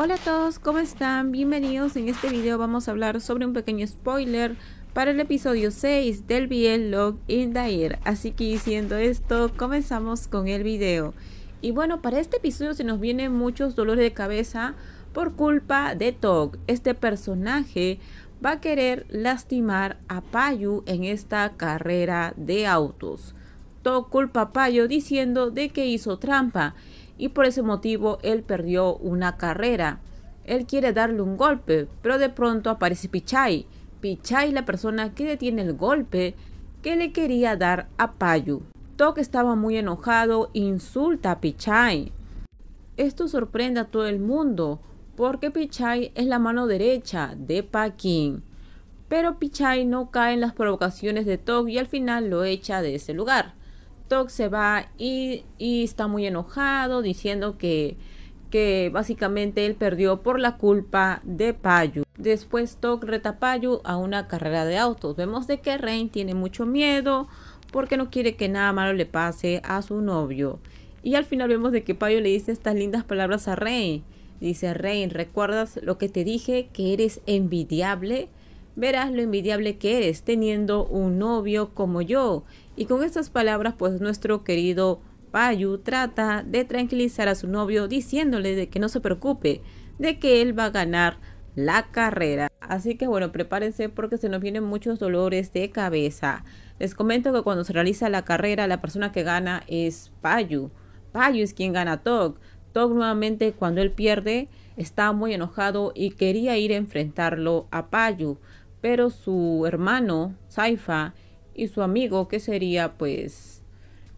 Hola a todos, ¿cómo están? Bienvenidos. En este video vamos a hablar sobre un pequeño spoiler para el episodio 6 del bien Log in Así que diciendo esto, comenzamos con el video. Y bueno, para este episodio se nos vienen muchos dolores de cabeza por culpa de Tog. Este personaje va a querer lastimar a Payu en esta carrera de autos. Tog culpa a Payu diciendo de que hizo trampa y por ese motivo él perdió una carrera. Él quiere darle un golpe, pero de pronto aparece Pichai. Pichai la persona que detiene el golpe que le quería dar a Payu. Tok estaba muy enojado, insulta a Pichai. Esto sorprende a todo el mundo, porque Pichai es la mano derecha de Pakin. Pero Pichai no cae en las provocaciones de Tok y al final lo echa de ese lugar. TikTok se va y, está muy enojado diciendo que, que básicamente él perdió por la culpa de Payu. Después Tok reta a Payu a una carrera de autos. Vemos de que Rain tiene mucho miedo porque no quiere que nada malo le pase a su novio. Y al final vemos de que Payu le dice estas lindas palabras a Rain. Dice Rain, ¿recuerdas lo que te dije? Que eres envidiable verás lo envidiable que eres teniendo un novio como yo. Y con estas palabras, pues nuestro querido Payu trata de tranquilizar a su novio diciéndole de que no se preocupe, de que él va a ganar la carrera. Así que bueno, prepárense porque se nos vienen muchos dolores de cabeza. Les comento que cuando se realiza la carrera, la persona que gana es Payu. Payu es quien gana tog tog nuevamente cuando él pierde, está muy enojado y quería ir a enfrentarlo a Payu pero su hermano Saifa y su amigo que sería pues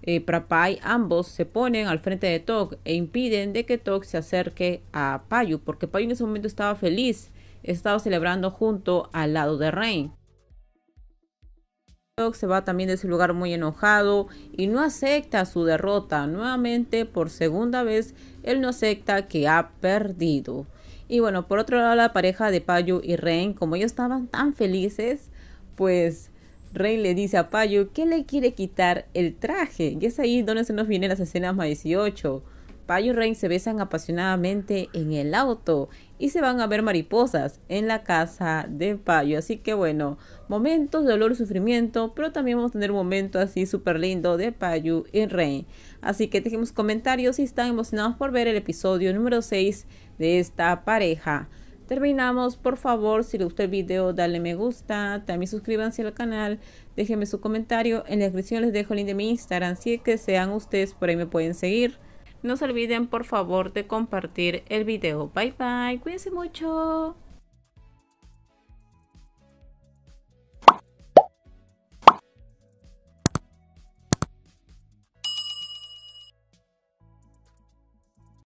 eh, Prapai, ambos se ponen al frente de Tok e impiden de que Tok se acerque a Payu, porque Payu en ese momento estaba feliz, estaba celebrando junto al lado de Rey. Tok se va también de ese lugar muy enojado y no acepta su derrota. Nuevamente, por segunda vez, él no acepta que ha perdido. Y bueno, por otro lado, la pareja de Payu y Rain, como ellos estaban tan felices, pues Rain le dice a Payu que le quiere quitar el traje. Y es ahí donde se nos vienen las escenas más 18 Payo y rey se besan apasionadamente en el auto y se van a ver mariposas en la casa de Payo. Así que bueno, momentos de dolor y sufrimiento, pero también vamos a tener un momento así súper lindo de Payo y Rey. Así que dejemos comentarios si están emocionados por ver el episodio número 6 de esta pareja. Terminamos, por favor, si les gustó el video, dale me gusta, también suscríbanse al canal, déjenme su comentario, en la descripción les dejo el link de mi Instagram, así que sean ustedes, por ahí me pueden seguir. No se olviden por favor de compartir el video. Bye bye, cuídense mucho.